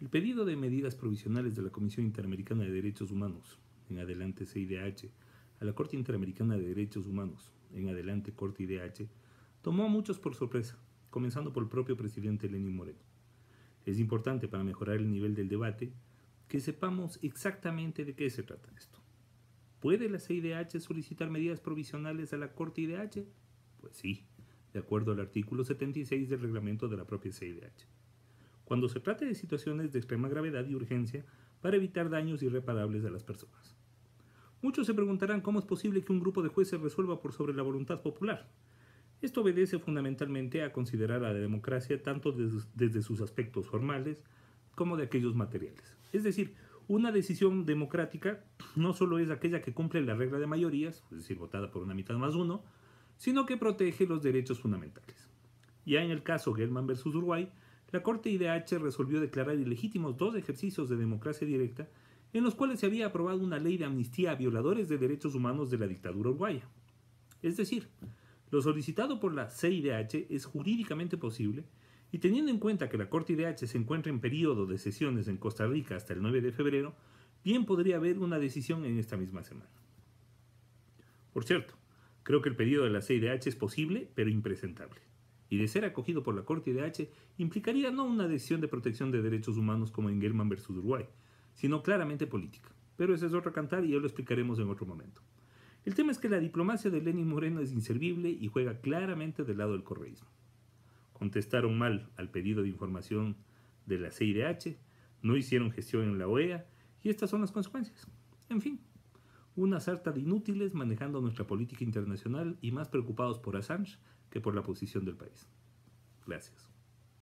El pedido de medidas provisionales de la Comisión Interamericana de Derechos Humanos, en adelante CIDH, a la Corte Interamericana de Derechos Humanos, en adelante Corte IDH, tomó a muchos por sorpresa, comenzando por el propio presidente Lenín Moreno. Es importante para mejorar el nivel del debate que sepamos exactamente de qué se trata esto. ¿Puede la CIDH solicitar medidas provisionales a la Corte IDH? Pues sí, de acuerdo al artículo 76 del reglamento de la propia CIDH cuando se trate de situaciones de extrema gravedad y urgencia para evitar daños irreparables a las personas. Muchos se preguntarán cómo es posible que un grupo de jueces resuelva por sobre la voluntad popular. Esto obedece fundamentalmente a considerar a la democracia tanto desde, sus aspectos formales como de aquellos materiales. Es decir, una decisión democrática no solo es aquella que cumple la regla de mayorías, es decir, votada por una mitad más uno, sino que protege los derechos fundamentales. Ya en el caso Gelman versus Uruguay, la Corte IDH resolvió declarar ilegítimos dos ejercicios de democracia directa en los cuales se había aprobado una ley de amnistía a violadores de derechos humanos de la dictadura uruguaya. Es decir, lo solicitado por la CIDH es jurídicamente posible y teniendo en cuenta que la Corte IDH se encuentra en periodo de sesiones en Costa Rica hasta el 9 de febrero, bien podría haber una decisión en esta misma semana. Por cierto, creo que el pedido de la CIDH es posible, pero impresentable y de ser acogido por la Corte IDH implicaría no una decisión de protección de derechos humanos como en Gelman versus Uruguay, sino claramente política. Pero ese es otro cantar y ya lo explicaremos en otro momento. El tema es que la diplomacia de Lenin Moreno es inservible y juega claramente del lado del correísmo. Contestaron mal al pedido de información de la CIDH, no hicieron gestión en la OEA y estas son las consecuencias. En fin, una sarta de inútiles manejando nuestra política internacional y más preocupados por Assange que por la posición del país. Gracias.